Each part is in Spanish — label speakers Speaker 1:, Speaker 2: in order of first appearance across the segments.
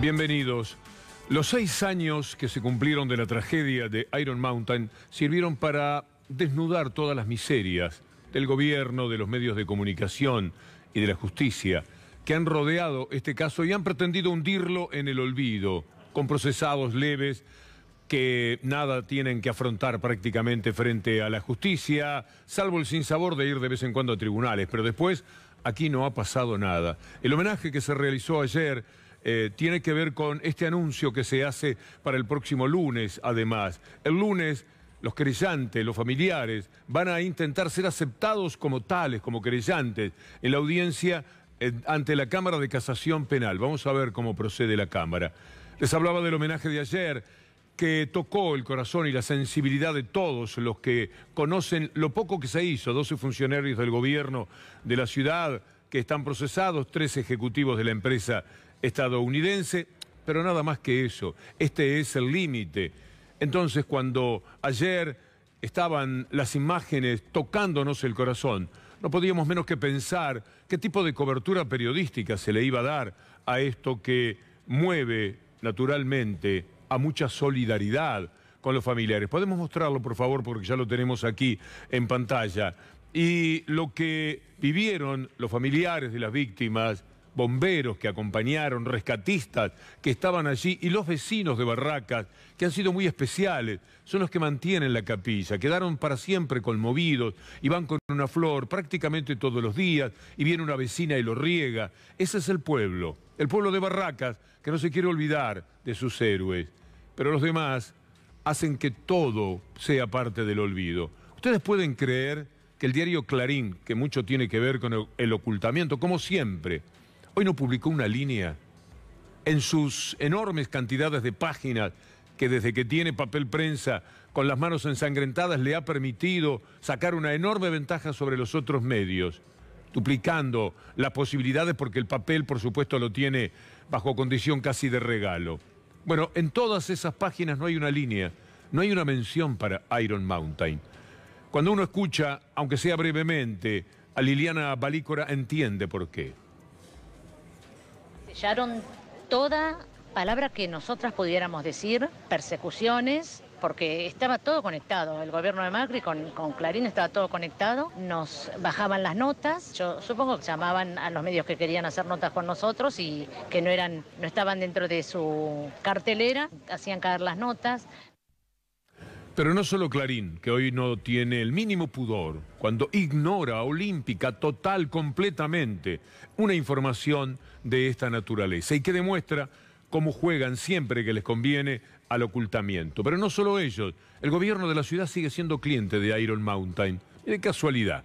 Speaker 1: Bienvenidos. Los seis años que se cumplieron de la tragedia de Iron Mountain sirvieron para desnudar todas las miserias del gobierno, de los medios de comunicación y de la justicia que han rodeado este caso y han pretendido hundirlo en el olvido, con procesados leves que nada tienen que afrontar prácticamente frente a la justicia, salvo el sinsabor de ir de vez en cuando a tribunales, pero después aquí no ha pasado nada. El homenaje que se realizó ayer eh, tiene que ver con este anuncio que se hace para el próximo lunes, además. El lunes los querellantes, los familiares, van a intentar ser aceptados como tales, como querellantes, en la audiencia eh, ante la Cámara de Casación Penal. Vamos a ver cómo procede la Cámara. Les hablaba del homenaje de ayer que tocó el corazón y la sensibilidad de todos los que conocen lo poco que se hizo, 12 funcionarios del gobierno de la ciudad, que están procesados, tres ejecutivos de la empresa estadounidense, pero nada más que eso. Este es el límite. Entonces, cuando ayer estaban las imágenes tocándonos el corazón, no podíamos menos que pensar qué tipo de cobertura periodística se le iba a dar a esto que mueve naturalmente a mucha solidaridad con los familiares. Podemos mostrarlo, por favor, porque ya lo tenemos aquí en pantalla. Y lo que vivieron los familiares de las víctimas, bomberos que acompañaron, rescatistas que estaban allí y los vecinos de Barracas, que han sido muy especiales, son los que mantienen la capilla, quedaron para siempre conmovidos y van con una flor prácticamente todos los días y viene una vecina y lo riega. Ese es el pueblo, el pueblo de Barracas, que no se quiere olvidar de sus héroes, pero los demás hacen que todo sea parte del olvido. ¿Ustedes pueden creer? que el diario Clarín, que mucho tiene que ver con el, ocultamiento, como siempre, hoy no publicó una línea en sus enormes cantidades de páginas que desde que tiene papel prensa con las manos ensangrentadas le ha permitido sacar una enorme ventaja sobre los otros medios, duplicando las posibilidades porque el papel, por supuesto, lo tiene bajo condición casi de regalo. Bueno, en todas esas páginas no hay una línea, no hay una mención para Iron Mountain. Cuando uno escucha, aunque sea brevemente, a Liliana Balícora, entiende por qué.
Speaker 2: Sellaron toda palabra que nosotras pudiéramos decir, persecuciones, porque estaba todo conectado, el gobierno de Macri con, con, Clarín estaba todo conectado, nos bajaban las notas, yo supongo que llamaban a los medios que querían hacer notas con nosotros y que no eran, no estaban dentro de su cartelera, hacían caer las notas,
Speaker 1: pero no solo Clarín, que hoy no tiene el mínimo pudor, cuando ignora olímpica total, completamente, una información de esta naturaleza y que demuestra cómo juegan siempre que les conviene al ocultamiento. Pero no solo ellos, el gobierno de la ciudad sigue siendo cliente de Iron Mountain. Y casualidad,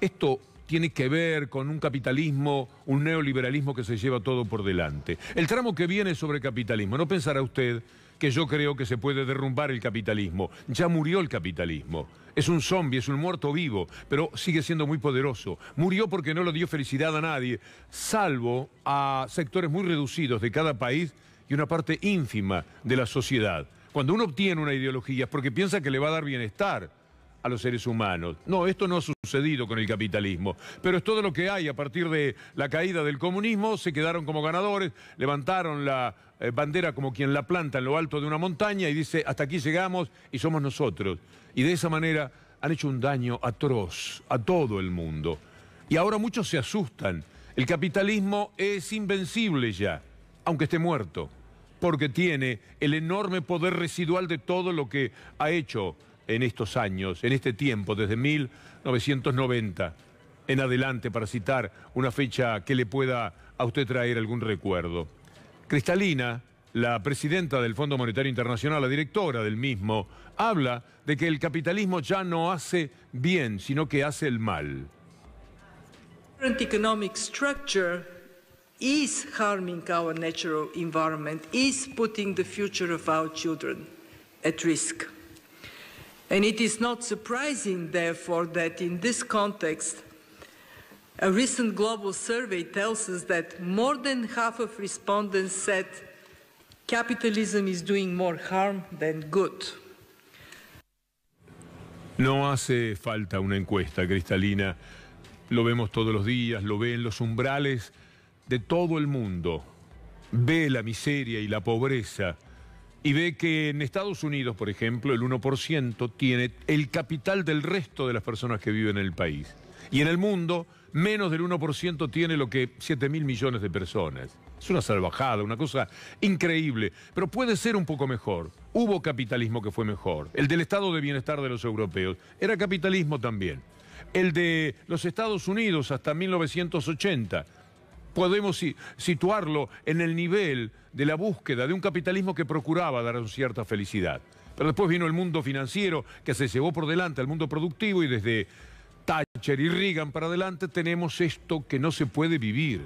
Speaker 1: esto tiene que ver con un capitalismo, un neoliberalismo que se lleva todo por delante. El tramo que viene sobre capitalismo. No pensará usted que yo creo que se puede derrumbar el capitalismo. Ya murió el capitalismo. Es un zombie, es un muerto vivo, pero sigue siendo muy poderoso. Murió porque no le dio felicidad a nadie, salvo a sectores muy reducidos de cada país y una parte ínfima de la sociedad. Cuando uno obtiene una ideología es porque piensa que le va a dar bienestar a los seres humanos. No, esto no ha sucedido con el capitalismo, pero es todo lo que hay. A partir de la caída del comunismo se quedaron como ganadores, levantaron la eh, bandera como quien la planta en lo alto de una montaña y dice, hasta aquí llegamos y somos nosotros. Y de esa manera han hecho un daño atroz a todo el mundo. Y ahora muchos se asustan. El capitalismo es invencible ya, aunque esté muerto, porque tiene el enorme poder residual de todo lo que ha hecho en estos años, en este tiempo, desde 1990 en adelante, para citar una fecha que le pueda a usted traer algún recuerdo. Cristalina, la presidenta del Fondo Monetario Internacional, la directora del mismo, habla de que el capitalismo ya no hace bien, sino que hace el mal.
Speaker 3: natural the future children And it is not surprising, therefore, that in this context, a recent global survey tells us that more than half of respondents said capitalism is doing more harm than good.
Speaker 1: No hace falta una encuesta, Cristalina. Lo vemos todos los días, lo ve en los umbrales de todo el mundo. Ve la miseria y la pobreza y ve que en Estados Unidos, por ejemplo, el 1% tiene el capital del resto de las personas que viven en el país. Y en el mundo, menos del 1% tiene lo que 7.000 mil millones de personas. Es una salvajada, una cosa increíble, pero puede ser un poco mejor. Hubo capitalismo que fue mejor. El del estado de bienestar de los europeos era capitalismo también. El de los Estados Unidos hasta 1980 podemos situarlo en el nivel de la búsqueda de un capitalismo que procuraba dar cierta felicidad. Pero después vino el mundo financiero que se llevó por delante al mundo productivo y desde Thatcher y Reagan para adelante tenemos esto que no se puede vivir.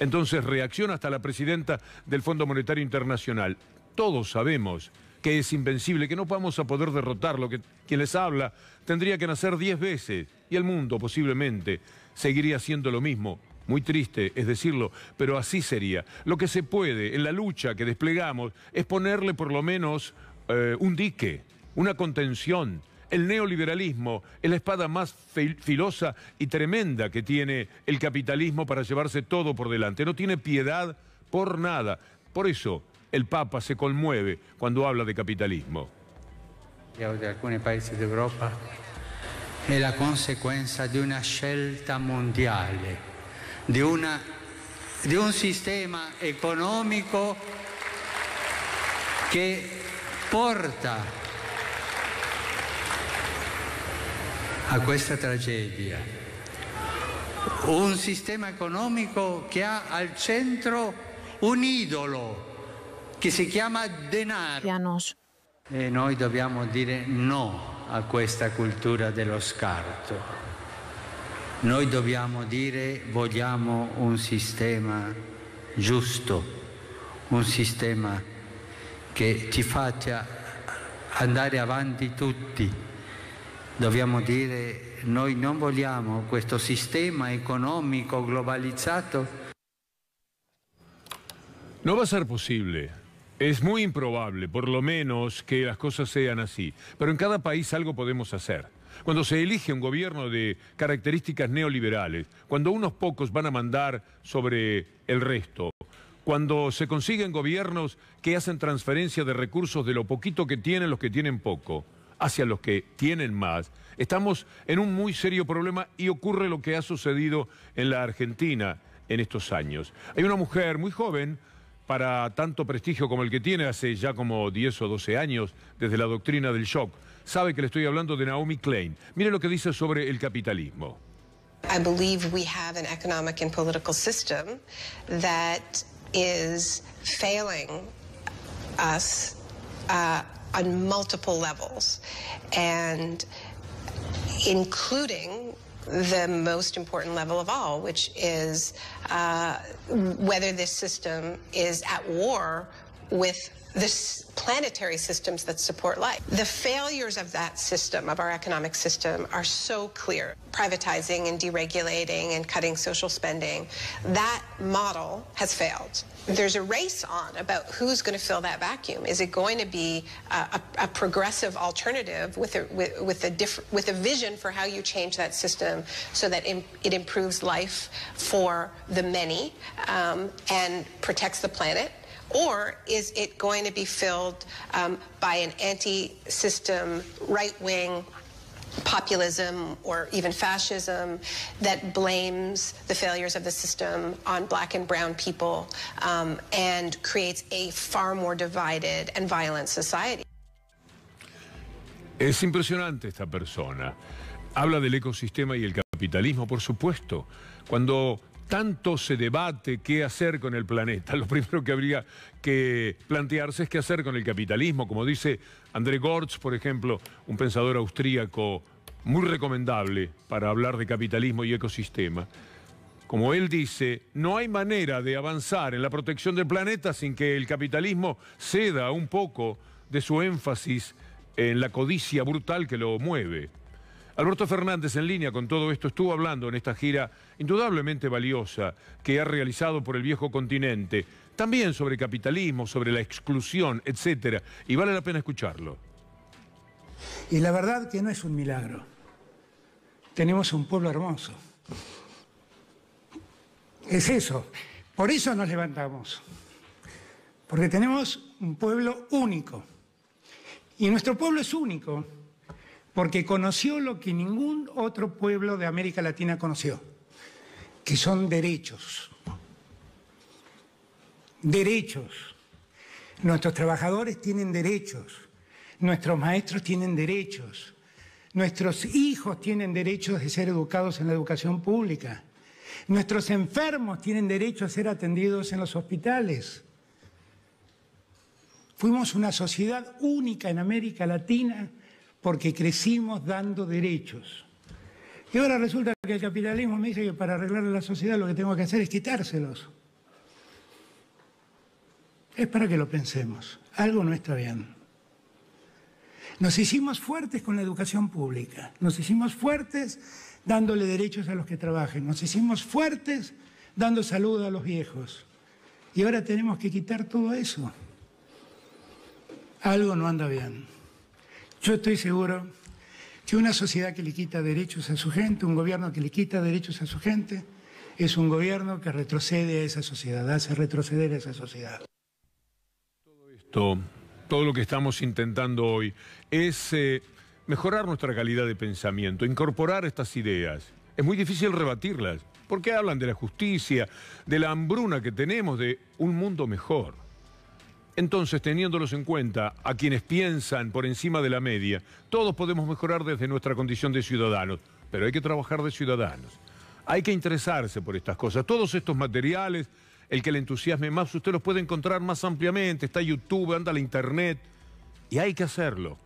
Speaker 1: Entonces reacciona hasta la presidenta del Fondo Monetario Internacional. Todos sabemos que es invencible, que no vamos a poder derrotarlo, que quien les habla tendría que nacer diez veces y el mundo posiblemente seguiría siendo lo mismo muy triste es decirlo, pero así sería. Lo que se puede en la lucha que desplegamos es ponerle por lo menos eh, un dique, una contención. El neoliberalismo es la espada más filosa y tremenda que tiene el capitalismo para llevarse todo por delante. No tiene piedad por nada. Por eso el Papa se conmueve cuando habla de capitalismo.
Speaker 2: De algunos países de Europa es la consecuencia de una scelta mundial. di, una, di un sistema economico che porta a questa tragedia. Un sistema economico che ha al centro un idolo che si chiama denaro. Pianos. E noi dobbiamo dire no a questa cultura dello scarto. Noi dobbiamo dire vogliamo un sistema giusto, un sistema che ci faccia andare avanti tutti. Dobbiamo dire noi non vogliamo questo sistema economico globalizzato.
Speaker 1: Non va a ser posible. Es muy improbable, por lo menos, que las cosas sean así. Pero en cada país algo podemos hacer. Cuando se elige un gobierno de características neoliberales, cuando unos pocos van a mandar sobre el resto, cuando se consiguen gobiernos que hacen transferencia de recursos de lo poquito que tienen los que tienen poco hacia los que tienen más, estamos en un muy serio problema y ocurre lo que ha sucedido en la Argentina en estos años. Hay una mujer muy joven, para tanto prestigio como el que tiene hace ya como 10 o 12 años, desde la doctrina del shock, sabe que le estoy hablando de Naomi Klein. Mire lo que dice sobre el capitalismo.
Speaker 4: I believe we have an economic and political system that is failing us uh, on multiple levels, and including the most important level of all, which is uh, whether this system is at war with the planetary systems that support life. The failures of that system, of our economic system, are so clear. Privatizing and deregulating and cutting social spending, that model has failed. There's a race on about who's going to fill that vacuum. Is it going to be a, a, a progressive alternative with a, with, with, a diff, with a vision for how you change that system so that in, it improves life for the many um, and protects the planet? Or is it going to be filled um, by an anti system, right wing, populism or even fascism that blames the failures of the system on black and brown people um, and creates a far more divided and violent society.
Speaker 1: Es impresionante esta persona. Habla del ecosistema y el capitalismo, por supuesto. Cuando tanto se debate qué hacer con el planeta, lo primero que habría que plantearse es qué hacer con el capitalismo. Como dice André Gortz, por ejemplo, un pensador austríaco muy recomendable para hablar de capitalismo y ecosistema. Como él dice, no hay manera de avanzar en la protección del planeta sin que el capitalismo ceda un poco de su énfasis en la codicia brutal que lo mueve. Alberto Fernández en línea con todo esto estuvo hablando en esta gira indudablemente valiosa que ha realizado por el viejo continente, también sobre capitalismo, sobre la exclusión, etcétera, y vale la pena escucharlo.
Speaker 5: Y la verdad que no es un milagro. Tenemos un pueblo hermoso. Es eso. Por eso nos levantamos. Porque tenemos un pueblo único. Y nuestro pueblo es único porque conoció lo que ningún otro pueblo de América Latina conoció, que son derechos. Derechos. Nuestros trabajadores tienen derechos, nuestros maestros tienen derechos, nuestros hijos tienen derechos de ser educados en la educación pública, nuestros enfermos tienen derecho a ser atendidos en los hospitales. Fuimos una sociedad única en América Latina porque crecimos dando derechos. Y ahora resulta que el capitalismo me dice que para arreglar la sociedad lo que tengo que hacer es quitárselos. Es para que lo pensemos. Algo no está bien. Nos hicimos fuertes con la educación pública, nos hicimos fuertes dándole derechos a los que trabajen, nos hicimos fuertes dando salud a los viejos. Y ahora tenemos que quitar todo eso. Algo no anda bien. Yo estoy seguro que una sociedad que le quita derechos a su gente, un gobierno que le quita derechos a su gente, es un gobierno que retrocede a esa sociedad, hace retroceder a esa sociedad.
Speaker 1: Todo esto, todo lo que estamos intentando hoy, es eh, mejorar nuestra calidad de pensamiento, incorporar estas ideas. Es muy difícil rebatirlas, porque hablan de la justicia, de la hambruna que tenemos, de un mundo mejor. Entonces, teniéndolos en cuenta, a quienes piensan por encima de la media, todos podemos mejorar desde nuestra condición de ciudadanos, pero hay que trabajar de ciudadanos. Hay que interesarse por estas cosas. Todos estos materiales, el que le entusiasme más, usted los puede encontrar más ampliamente. Está YouTube, anda la Internet. Y hay que hacerlo,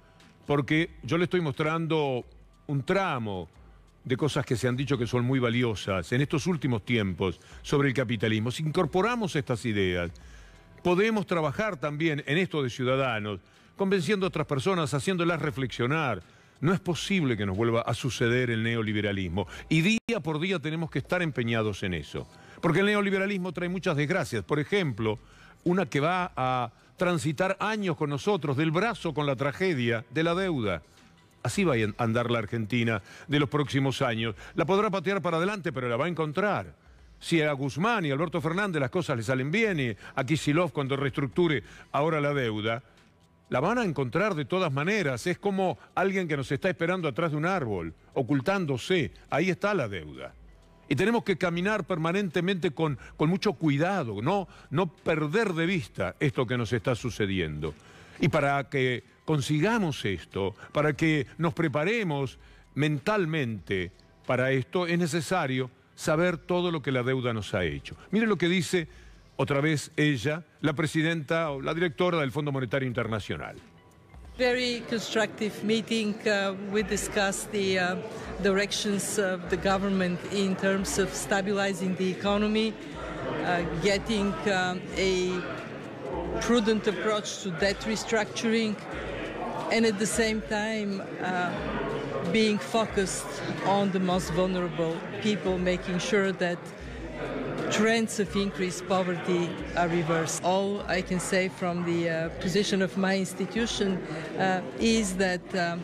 Speaker 1: porque yo le estoy mostrando un tramo de cosas que se han dicho que son muy valiosas en estos últimos tiempos sobre el capitalismo. Si incorporamos estas ideas, podemos trabajar también en esto de ciudadanos, convenciendo a otras personas, haciéndolas reflexionar. No es posible que nos vuelva a suceder el neoliberalismo. Y día por día tenemos que estar empeñados en eso. Porque el neoliberalismo trae muchas desgracias. Por ejemplo, una que va a transitar años con nosotros, del brazo con la tragedia de la deuda. Así va a andar la Argentina de los próximos años. La podrá patear para adelante, pero la va a encontrar si a Guzmán y Alberto Fernández las cosas le salen bien y a Kisilov cuando reestructure ahora la deuda, la van a encontrar de todas maneras. Es como alguien que nos está esperando atrás de un árbol, ocultándose. Ahí está la deuda. Y tenemos que caminar permanentemente con, con mucho cuidado, ¿no? no perder de vista esto que nos está sucediendo. Y para que consigamos esto, para que nos preparemos mentalmente para esto, es necesario saber todo lo que la deuda nos ha hecho. Mire lo que dice otra vez ella, la presidenta o la directora del Fondo Monetario Internacional.
Speaker 3: Very constructive meeting. Uh, we discussed the uh, directions of the government in terms of stabilizing the economy, uh, getting a prudent approach to debt restructuring, and at the same time being focused on the most vulnerable people, making sure that trends of increased poverty are reversed. All I can say from the uh, position of my institution uh, is that um,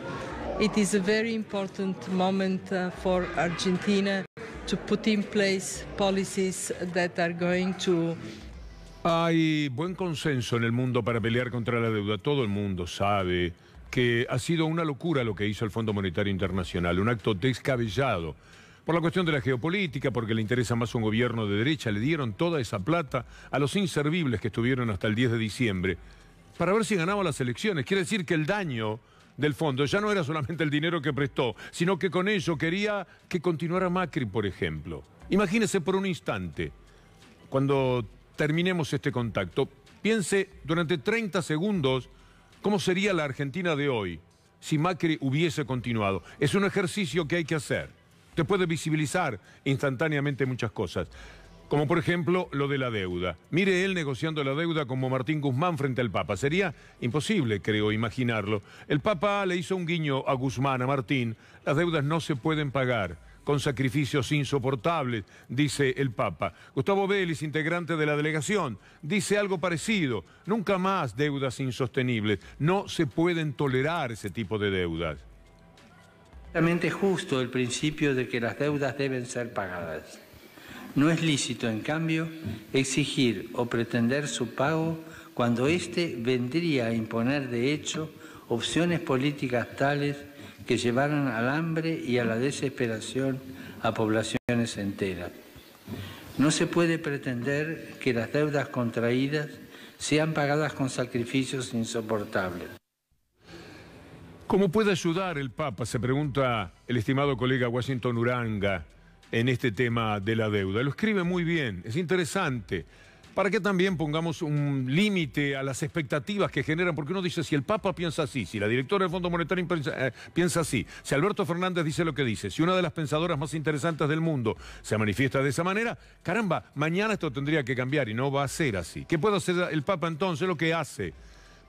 Speaker 3: it is a very important moment uh, for Argentina to put in place policies that are
Speaker 1: going to Hay buen consenso en el mundo para pelear contra la deuda. Todo el mundo sabe que ha sido una locura lo que hizo el Fondo Monetario Internacional, un acto descabellado. Por la cuestión de la geopolítica, porque le interesa más un gobierno de derecha, le dieron toda esa plata a los inservibles que estuvieron hasta el 10 de diciembre para ver si ganaba las elecciones. Quiere decir que el daño del fondo ya no era solamente el dinero que prestó, sino que con ello quería que continuara Macri, por ejemplo. Imagínese por un instante, cuando terminemos este contacto, piense durante 30 segundos ¿Cómo sería la Argentina de hoy si Macri hubiese continuado? Es un ejercicio que hay que hacer. Te puede visibilizar instantáneamente muchas cosas. Como por ejemplo lo de la deuda. Mire él negociando la deuda como Martín Guzmán frente al Papa. Sería imposible, creo, imaginarlo. El Papa le hizo un guiño a Guzmán, a Martín. Las deudas no se pueden pagar con sacrificios insoportables, dice el Papa. Gustavo Vélez, integrante de la delegación, dice algo parecido. Nunca más deudas insostenibles. No se pueden tolerar ese tipo de deudas. Es justo
Speaker 2: el principio de que las deudas deben ser pagadas. No es lícito, en cambio, exigir o pretender su pago cuando éste vendría a imponer de hecho opciones políticas tales que llevaron al hambre y a la desesperación a poblaciones enteras. No se puede pretender que las deudas contraídas sean pagadas con sacrificios insoportables.
Speaker 1: ¿Cómo puede ayudar el Papa, se pregunta el estimado colega Washington Uranga, en este tema de la deuda? Lo escribe muy bien, es interesante para que también pongamos un límite a las expectativas que generan, porque uno dice, si el Papa piensa así, si la directora del Fondo Monetario eh, piensa, así, si Alberto Fernández dice lo que dice, si una de las pensadoras más interesantes del mundo se manifiesta de esa manera, caramba, mañana esto tendría que cambiar y no va a ser así. ¿Qué puede hacer el Papa entonces? Lo que hace,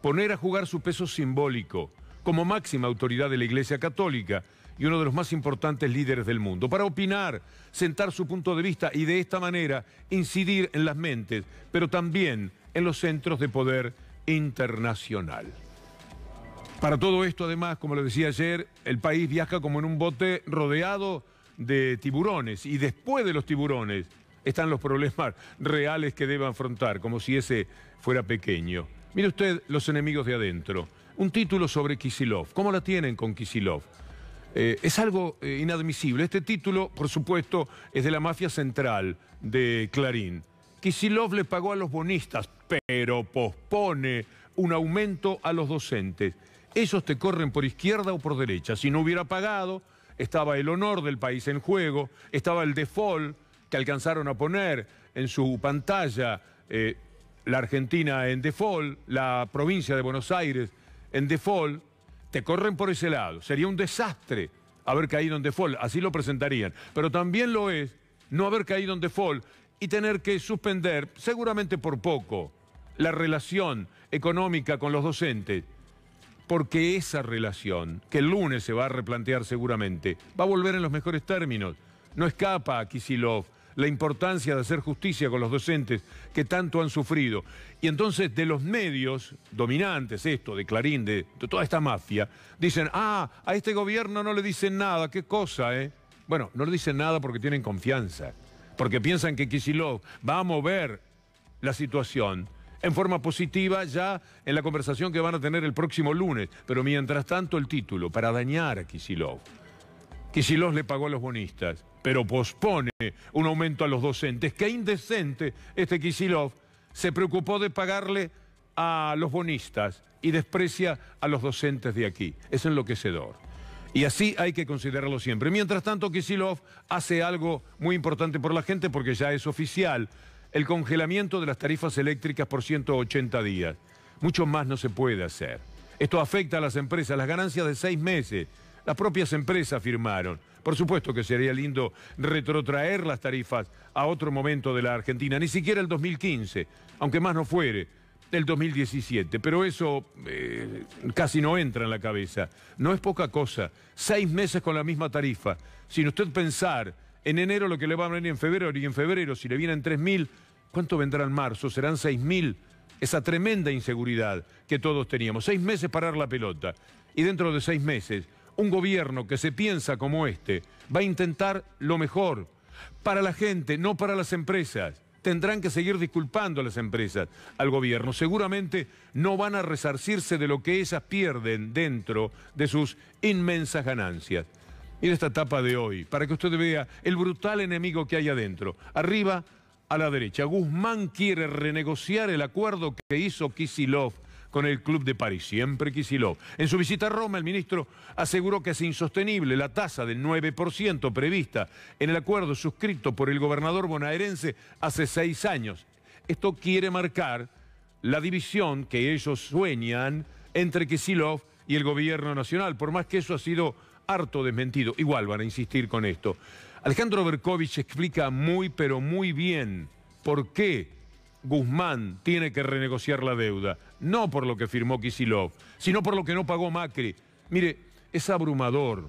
Speaker 1: poner a jugar su peso simbólico como máxima autoridad de la Iglesia Católica y uno de los más importantes líderes del mundo, para opinar, sentar su punto de vista y de esta manera incidir en las mentes, pero también en los centros de poder internacional. Para todo esto, además, como lo decía ayer, el país viaja como en un bote rodeado de tiburones y después de los tiburones están los problemas reales que debe afrontar, como si ese fuera pequeño. Mire usted los enemigos de adentro. Un título sobre Kisilov. ¿Cómo la tienen con Kisilov? Eh, es algo eh, inadmisible. Este título, por supuesto, es de la mafia central de Clarín. Kisilov le pagó a los bonistas, pero pospone un aumento a los docentes. Esos te corren por izquierda o por derecha. Si no hubiera pagado, estaba el honor del país en juego, estaba el default que alcanzaron a poner en su pantalla eh, la Argentina en default, la provincia de Buenos Aires en default te corren por ese lado. Sería un desastre haber caído en default, así lo presentarían. Pero también lo es no haber caído en default y tener que suspender, seguramente por poco, la relación económica con los docentes. Porque esa relación, que el lunes se va a replantear seguramente, va a volver en los mejores términos. No escapa a Kisilov la importancia de hacer justicia con los docentes que tanto han sufrido. Y entonces de los medios dominantes, esto, de Clarín, de, toda esta mafia, dicen, ah, a este gobierno no le dicen nada, qué cosa, ¿eh? Bueno, no le dicen nada porque tienen confianza, porque piensan que Kisilov va a mover la situación en forma positiva ya en la conversación que van a tener el próximo lunes. Pero mientras tanto el título, para dañar a Kisilov. Kicillof le pagó a los bonistas, pero pospone un aumento a los docentes. Qué indecente este Kisilov se preocupó de pagarle a los bonistas y desprecia a los docentes de aquí. Es enloquecedor. Y así hay que considerarlo siempre. Mientras tanto, Kisilov hace algo muy importante por la gente porque ya es oficial, el congelamiento de las tarifas eléctricas por 180 días. Mucho más no se puede hacer. Esto afecta a las empresas, las ganancias de seis meses las propias empresas firmaron. Por supuesto que sería lindo retrotraer las tarifas a otro momento de la Argentina, ni siquiera el 2015, aunque más no fuere el 2017, pero eso eh, casi no entra en la cabeza. No es poca cosa, seis meses con la misma tarifa. Sin usted pensar en enero lo que le va a venir en febrero y en febrero, si le vienen 3.000, ¿cuánto vendrá en marzo? ¿Serán 6.000? Esa tremenda inseguridad que todos teníamos. Seis meses parar la pelota y dentro de seis meses un gobierno que se piensa como este va a intentar lo mejor para la gente, no para las empresas. Tendrán que seguir disculpando a las empresas, al gobierno. Seguramente no van a resarcirse de lo que ellas pierden dentro de sus inmensas ganancias. Mira esta etapa de hoy, para que usted vea el brutal enemigo que hay adentro. Arriba, a la derecha, Guzmán quiere renegociar el acuerdo que hizo Kisilov con el Club de París, siempre Kisilov. En su visita a Roma, el ministro aseguró que es insostenible la tasa del 9% prevista en el acuerdo suscrito por el gobernador bonaerense hace seis años. Esto quiere marcar la división que ellos sueñan entre Kisilov y el gobierno nacional, por más que eso ha sido harto desmentido. Igual van a insistir con esto. Alejandro Berkovich explica muy, pero muy bien por qué Guzmán tiene que renegociar la deuda, no por lo que firmó Kisilov, sino por lo que no pagó Macri. Mire, es abrumador,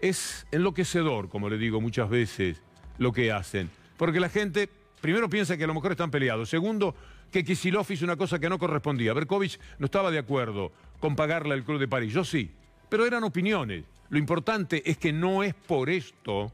Speaker 1: es enloquecedor, como le digo muchas veces, lo que hacen. Porque la gente, primero, piensa que a lo mejor están peleados. Segundo, que Kisilov hizo una cosa que no correspondía. Berkovich no estaba de acuerdo con pagarle al Club de París. Yo sí, pero eran opiniones. Lo importante es que no es por esto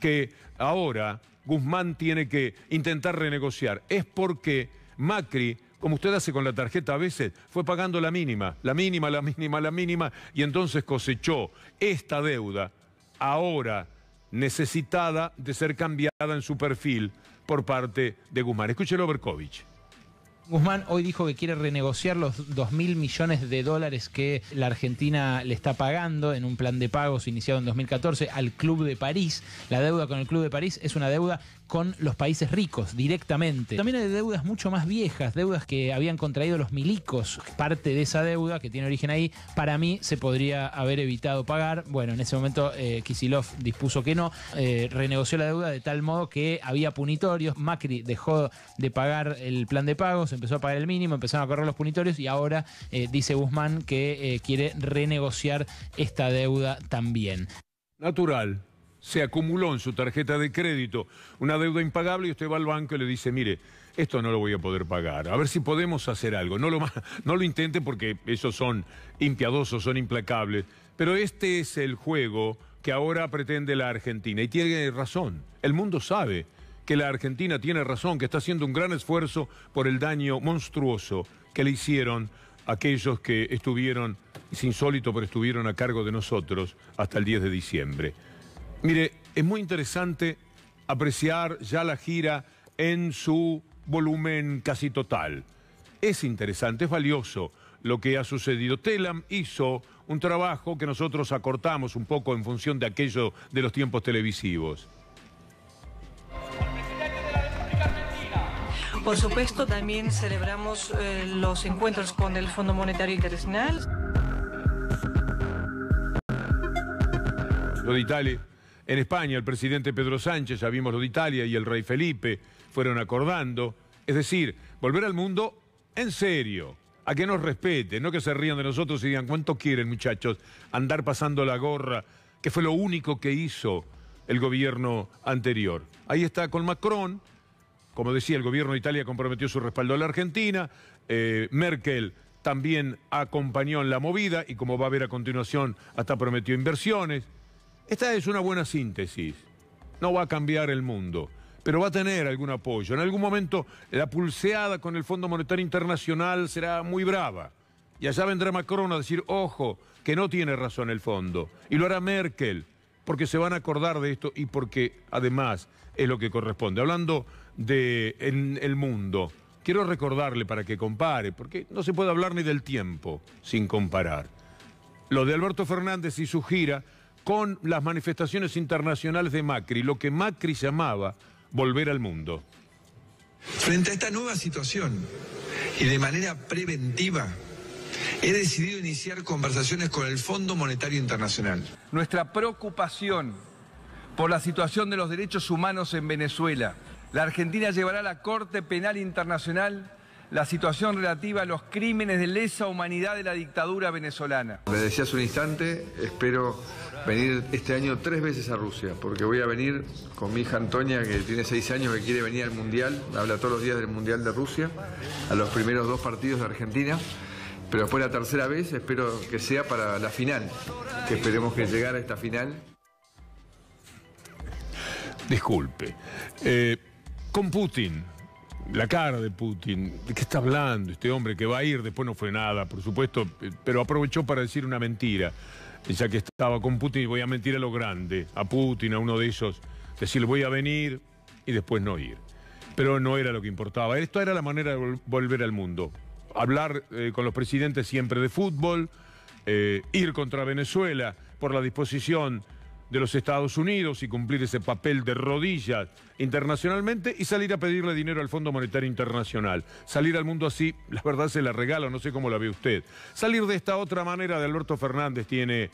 Speaker 1: que ahora Guzmán tiene que intentar renegociar. Es porque Macri, como usted hace con la tarjeta a veces, fue pagando la mínima, la mínima, la mínima, la mínima, y entonces cosechó esta deuda ahora necesitada de ser cambiada en su perfil por parte de Guzmán. Escúchelo, Berkovich
Speaker 5: Guzmán hoy dijo que quiere renegociar los 2.000 mil millones de dólares que la Argentina le está pagando en un plan de pagos iniciado en 2014 al Club de París. La deuda con el Club de París es una deuda con los países ricos directamente. También hay deudas mucho más viejas, deudas que habían contraído los milicos. Parte de esa deuda que tiene origen ahí, para mí se podría haber evitado pagar. Bueno, en ese momento eh, Kisilov dispuso que no, eh, renegoció la deuda de tal modo que había punitorios. Macri dejó de pagar el plan de pagos, empezó a pagar el mínimo, empezaron a correr los punitorios y ahora eh, dice Guzmán que quiere renegociar esta deuda también.
Speaker 1: Natural se acumuló en su tarjeta de crédito una deuda impagable y usted va al banco y le dice, mire, esto no lo voy a poder pagar, a ver si podemos hacer algo. No lo, intente porque esos son impiadosos, son implacables, pero este es el juego que ahora pretende la Argentina y tiene razón, el mundo sabe que la Argentina tiene razón, que está haciendo un gran esfuerzo por el daño monstruoso que le hicieron aquellos que estuvieron, es insólito, pero estuvieron a cargo de nosotros hasta el 10 de diciembre. Mire, es muy interesante apreciar ya la gira en su volumen casi total. Es interesante, es valioso lo que ha sucedido. Telam hizo un trabajo que nosotros acortamos un poco en función de aquello de los tiempos televisivos.
Speaker 3: Por supuesto, también celebramos eh, los encuentros con el Fondo Monetario Internacional.
Speaker 1: Lo de Italia. En España, el presidente Pedro Sánchez, ya vimos lo de Italia, y el rey Felipe fueron acordando. Es decir, volver al mundo en serio, a que nos respeten, no que se rían de nosotros y digan cuánto quieren, muchachos, andar pasando la gorra, que fue lo único que hizo el gobierno anterior. Ahí está con Macron, como decía, el gobierno de Italia comprometió su respaldo a la Argentina, eh, Merkel también acompañó en la movida y como va a ver a continuación, hasta prometió inversiones. Esta es una buena síntesis. No va a cambiar el mundo, pero va a tener algún apoyo. En algún momento la pulseada con el Fondo Monetario Internacional será muy brava. Y allá vendrá Macron a decir, ojo, que no tiene razón el fondo. Y lo hará Merkel, porque se van a acordar de esto y porque además es lo que corresponde. Hablando de en el mundo, quiero recordarle para que compare, porque no se puede hablar ni del tiempo sin comparar. Lo de Alberto Fernández y su gira con las manifestaciones internacionales de Macri, lo que Macri llamaba volver al mundo.
Speaker 6: Frente a esta nueva situación y de manera preventiva, he decidido iniciar conversaciones con el Fondo Monetario Internacional. Nuestra preocupación por la situación de los derechos humanos en Venezuela. La Argentina llevará a la Corte Penal Internacional la situación relativa a los crímenes de lesa humanidad de la dictadura venezolana. Me decía hace un instante, espero venir este año tres veces a Rusia, porque voy a venir con mi hija Antonia, que tiene seis años, que quiere venir al Mundial, habla todos los días del Mundial de Rusia, a los primeros dos partidos de Argentina, pero después la tercera vez espero que sea para la final, que esperemos que llegara a esta final.
Speaker 1: Disculpe, eh, con Putin la cara de Putin. ¿De qué está hablando este hombre que va a ir? Después no fue nada, por supuesto, eh, pero aprovechó para decir una mentira. Ya que estaba con Putin, voy a mentir a lo grande, a Putin, a uno de ellos, decirle voy a venir y después no ir. Pero no era lo que importaba. Esto era la manera de volver al mundo. Hablar eh, con los presidentes siempre de fútbol, eh, ir contra Venezuela por la disposición de los Estados Unidos y cumplir ese papel de rodillas internacionalmente y salir a pedirle dinero al Fondo Monetario Internacional. Salir al mundo así, la verdad se la regalo, no sé cómo la ve usted. Salir de esta otra manera de Alberto Fernández tiene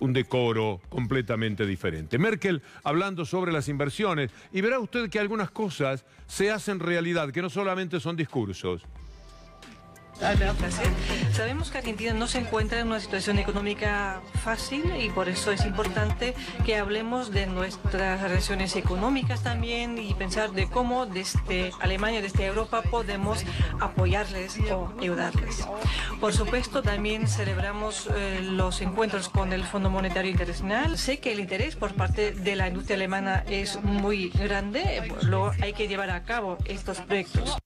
Speaker 1: un decoro completamente diferente. Merkel hablando sobre las inversiones y verá usted que algunas cosas se hacen realidad, que no solamente son discursos.
Speaker 3: Ah, Sabemos que Argentina no se encuentra en una situación económica fácil y por eso es importante que hablemos de nuestras relaciones económicas también y pensar de cómo desde Alemania, desde Europa podemos apoyarles o ayudarles. Por supuesto, también celebramos eh, los encuentros con el Fondo Monetario Internacional. Sé que el interés por parte de la industria alemana es muy grande, luego hay que llevar a cabo estos proyectos.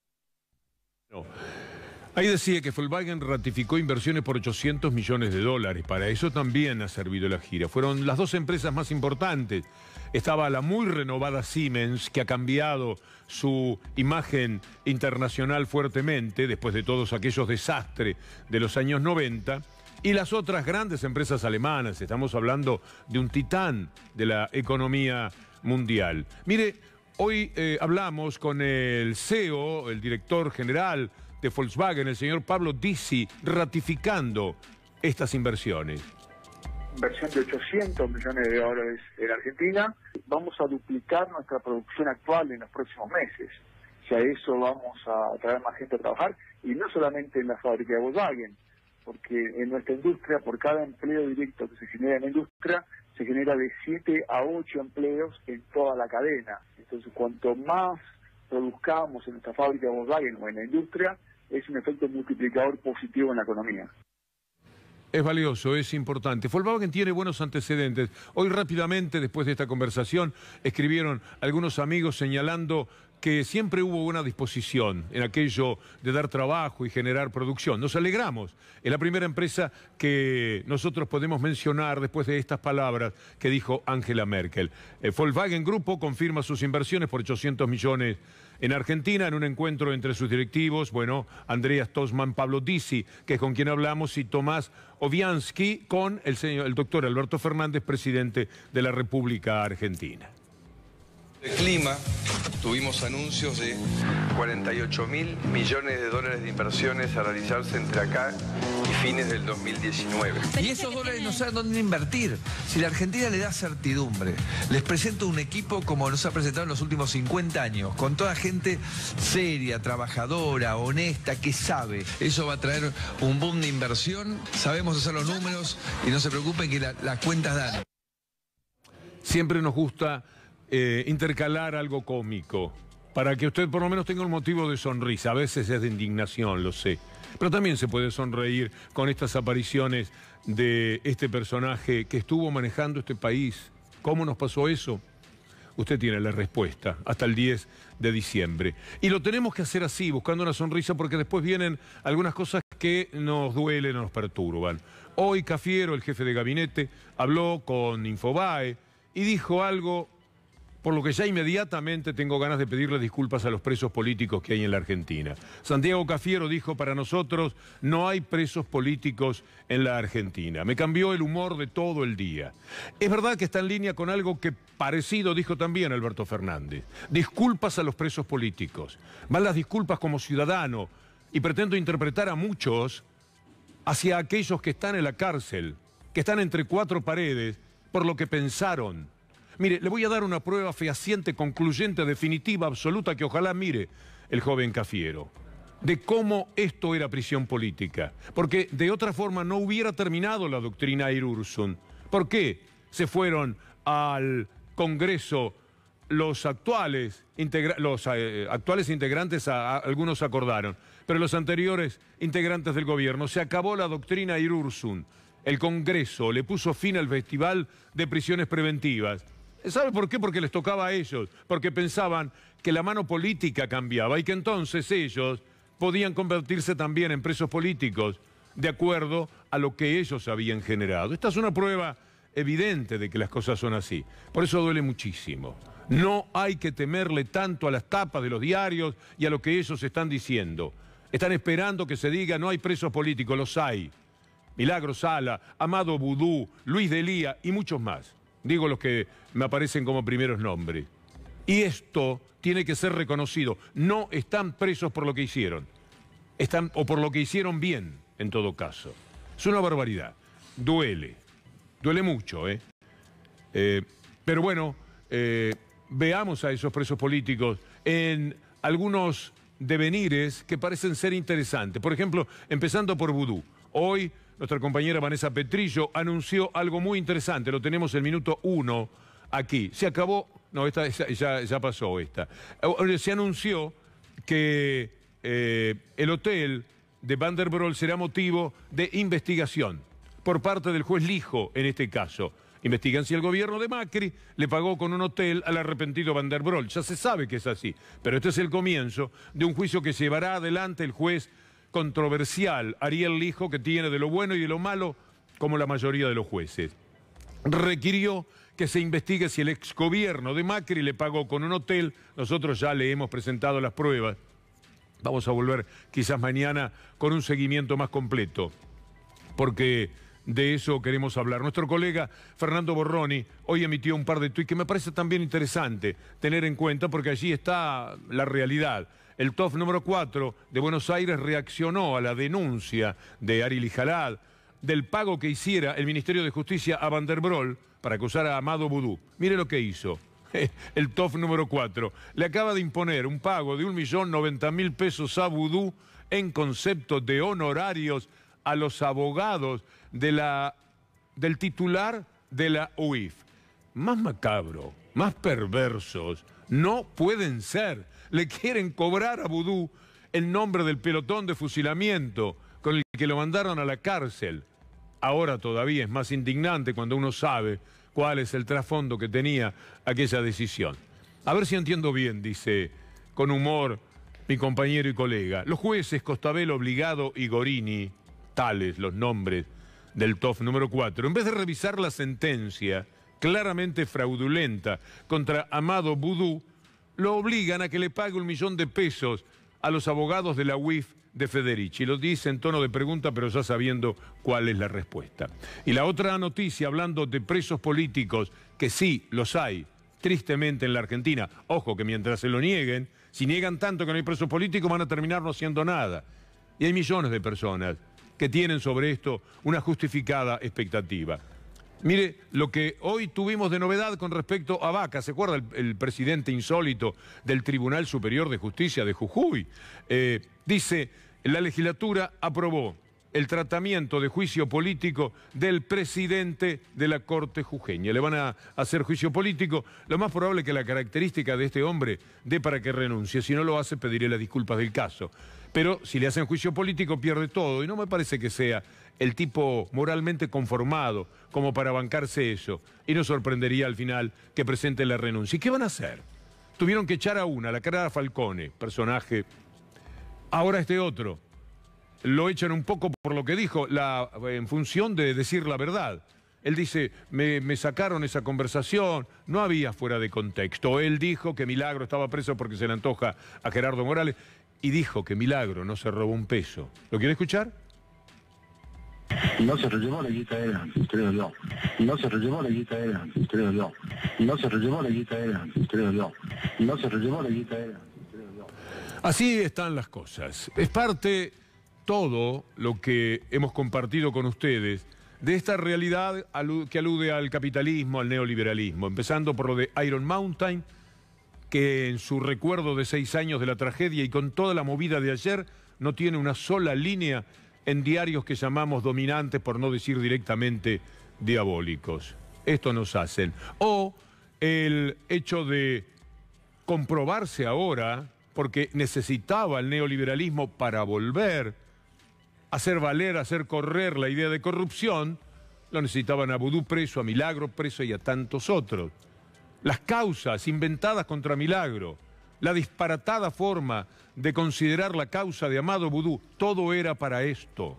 Speaker 1: Ahí decía que Volkswagen ratificó inversiones por 800 millones de dólares. Para eso también ha servido la gira. Fueron las dos empresas más importantes. Estaba la muy renovada Siemens, que ha cambiado su imagen internacional fuertemente después de todos aquellos desastres de los años 90. Y las otras grandes empresas alemanas. Estamos hablando de un titán de la economía mundial. Mire, hoy eh, hablamos con el CEO, el director general de Volkswagen, el señor Pablo Dizzi, ratificando estas inversiones?
Speaker 6: Inversión de 800 millones de dólares en Argentina. Vamos a duplicar nuestra producción actual en los próximos meses. Si a eso vamos a traer más gente a trabajar, y no solamente en la fábrica de Volkswagen, porque en nuestra industria, por cada empleo directo que se genera en la industria, se genera de 7 a 8 empleos en toda la cadena. Entonces, cuanto más produzcamos en nuestra fábrica de Volkswagen o en la industria, es un efecto multiplicador positivo en la economía.
Speaker 1: Es valioso, es importante. Volkswagen tiene buenos antecedentes. Hoy rápidamente, después de esta conversación, escribieron algunos amigos señalando que siempre hubo buena disposición en aquello de dar trabajo y generar producción. Nos alegramos. Es la primera empresa que nosotros podemos mencionar después de estas palabras que dijo Angela Merkel. Eh, Volkswagen Grupo confirma sus inversiones por 800 millones en Argentina, en un encuentro entre sus directivos, bueno, Andreas Tosman, Pablo Dizi, que es con quien hablamos, y Tomás Obiansky, con el, señor, el doctor Alberto Fernández, presidente de la República Argentina.
Speaker 6: El clima, tuvimos anuncios de 48 mil millones de dólares de inversiones a realizarse entre acá y fines del 2019. Y esos dólares no saben dónde invertir. Si la Argentina le da certidumbre, les presento un equipo como nos ha presentado en los últimos 50 años, con toda gente seria, trabajadora, honesta, que sabe. Eso va a traer un boom de inversión, sabemos
Speaker 1: hacer los números y no se preocupen que las cuentas dan. Siempre nos gusta eh, intercalar algo cómico, para que usted por lo menos tenga un motivo de sonrisa. A veces es de indignación, lo sé. Pero también se puede sonreír con estas apariciones de este personaje que estuvo manejando este país. ¿Cómo nos pasó eso? Usted tiene la respuesta hasta el 10 de diciembre. Y lo tenemos que hacer así, buscando una sonrisa, porque después vienen algunas cosas que nos duelen o nos perturban. Hoy Cafiero, el jefe de gabinete, habló con Infobae y dijo algo por lo que ya inmediatamente tengo ganas de pedirle disculpas a los presos políticos que hay en la Argentina. Santiago Cafiero dijo, para nosotros no hay presos políticos en la Argentina. Me cambió el humor de todo el día. Es verdad que está en línea con algo que parecido dijo también Alberto Fernández. Disculpas a los presos políticos. Van las disculpas como ciudadano y pretendo interpretar a muchos hacia aquellos que están en la cárcel, que están entre cuatro paredes por lo que pensaron Mire, le voy a dar una prueba fehaciente, concluyente, definitiva, absoluta, que ojalá mire el joven Cafiero de cómo esto era prisión política. Porque de otra forma no hubiera terminado la doctrina Irursun. ¿Por qué se fueron al Congreso los actuales, eh, eh, actuales integrantes, algunos acordaron, pero los anteriores integrantes del gobierno? Se acabó la doctrina Air El Congreso le puso fin al festival de prisiones preventivas. ¿Sabe por qué? Porque les tocaba a ellos, porque pensaban que la mano política cambiaba y que entonces ellos podían convertirse también en presos políticos de acuerdo a lo que ellos habían generado. Esta es una prueba evidente de que las cosas son así. Por eso duele muchísimo. No hay que temerle tanto a las tapas de los diarios y a lo que ellos están diciendo. Están esperando que se diga no hay presos políticos, los hay. Milagro Sala, Amado Vudú, Luis Delía y muchos más. Digo los que me aparecen como primeros nombres. Y esto tiene que ser reconocido. No están presos por lo que hicieron. Están, o por lo que hicieron bien, en todo caso. Es una barbaridad. Duele. Duele mucho, ¿eh? eh pero bueno, eh, veamos a esos presos políticos en algunos devenires que parecen ser interesantes. Por ejemplo, empezando por Vudú. Hoy nuestra compañera Vanessa Petrillo anunció algo muy interesante, lo tenemos el minuto uno aquí. Se acabó, no, esta ya, pasó esta. Eh, se anunció que eh, el hotel de Vanderbrol será motivo de investigación por parte del juez Lijo en este caso. Investigan si el gobierno de Macri le pagó con un hotel al arrepentido Vanderbrol. Ya se sabe que es así, pero este es el comienzo de un juicio que llevará adelante el juez controversial. Ariel Lijo, que tiene de lo bueno y de lo malo, como la mayoría de los jueces. Requirió que se investigue si el exgobierno de Macri le pagó con un hotel. Nosotros ya le hemos presentado las pruebas. Vamos a volver quizás mañana con un seguimiento más completo, porque de eso queremos hablar. Nuestro colega Fernando Borroni hoy emitió un par de tweets que me parece también interesante tener en cuenta, porque allí está la realidad. El TOF número 4 de Buenos Aires reaccionó a la denuncia de Ari Lijalad del pago que hiciera el Ministerio de Justicia a Van der para acusar a Amado Vudú. Mire lo que hizo el TOF número 4. Le acaba de imponer un pago de 1.090.000 pesos a Vudú en concepto de honorarios a los abogados del titular de la UIF. Más macabro, más perversos, no pueden ser. Le quieren cobrar a Vudú el nombre del pelotón de fusilamiento con el que lo mandaron a la cárcel. Ahora todavía es más indignante cuando uno sabe cuál es el trasfondo que tenía aquella decisión. A ver si entiendo bien, dice con humor mi compañero y colega. Los jueces Costabel Obligado y Gorini, tales los nombres del TOF número 4, en vez de revisar la sentencia, claramente fraudulenta contra Amado Budú lo obligan a que le pague un millón de pesos a los abogados de la UIF de Federici. Lo dice en tono de pregunta, pero ya sabiendo cuál es la respuesta. Y la otra noticia, hablando de presos políticos, que sí, los hay, tristemente en la Argentina. Ojo, que mientras se lo nieguen, si niegan tanto que no hay presos políticos, van a terminar no haciendo nada. Y hay millones de personas que tienen sobre esto una justificada expectativa. Mire, lo que hoy tuvimos de novedad con respecto a Vaca, ¿se acuerda el, presidente insólito del Tribunal Superior de Justicia de Jujuy? Eh, dice, la legislatura aprobó el tratamiento de juicio político del presidente de la Corte Jujeña. Le van a hacer juicio político. Lo más probable es que la característica de este hombre dé para que renuncie. Si no lo hace, pediré las disculpas del caso. Pero si le hacen juicio político pierde todo y no me parece que sea el tipo moralmente conformado como para bancarse eso. Y no sorprendería al final que presente la renuncia. ¿Y qué van a hacer? Tuvieron que echar a una, la cara de Falcone, personaje. Ahora este otro. Lo echan un poco por lo que dijo, la, en función de decir la verdad. Él dice, me, me, sacaron esa conversación, no había fuera de contexto. Él dijo que Milagro estaba preso porque se le antoja a Gerardo Morales y dijo que Milagro no se robó un peso. ¿Lo quiere escuchar? No se No se No se Así están las cosas. Es parte todo lo que hemos compartido con ustedes de esta realidad que alude al capitalismo, al neoliberalismo, empezando por lo de Iron Mountain que en su recuerdo de seis años de la tragedia y con toda la movida de ayer no tiene una sola línea en diarios que llamamos dominantes, por no decir directamente diabólicos. Esto nos hacen. O el hecho de comprobarse ahora, porque necesitaba el neoliberalismo para volver, a hacer valer, hacer correr la idea de corrupción, lo necesitaban a Vudú preso, a Milagro preso y a tantos otros las causas inventadas contra Milagro, la disparatada forma de considerar la causa de Amado Vudú, todo era para esto.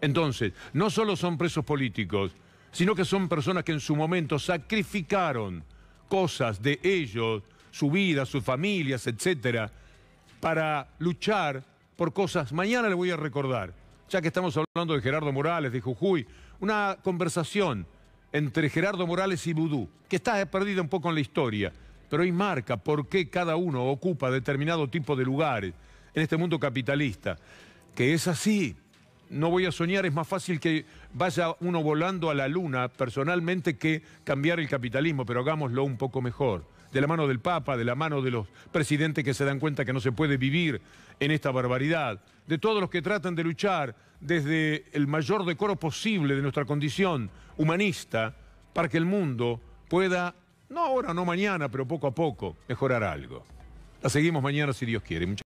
Speaker 1: Entonces, no solo son presos políticos, sino que son personas que en su momento sacrificaron cosas de ellos, su vida, sus familias, etcétera, para luchar por cosas. Mañana le voy a recordar, ya que estamos hablando de Gerardo Morales, de Jujuy, una conversación entre Gerardo Morales y Vudú, que está perdido un poco en la historia, pero hoy marca por qué cada uno ocupa determinado tipo de lugares en este mundo capitalista, que es así. No voy a soñar, es más fácil que vaya uno volando a la luna personalmente que cambiar el capitalismo, pero hagámoslo un poco mejor de la mano del Papa, de la mano de los presidentes que se dan cuenta que no se puede vivir en esta barbaridad, de todos los que tratan de luchar desde el mayor decoro posible de nuestra condición humanista para que el mundo pueda, no ahora, no mañana, pero poco a poco, mejorar algo. La seguimos mañana si Dios quiere. Muchas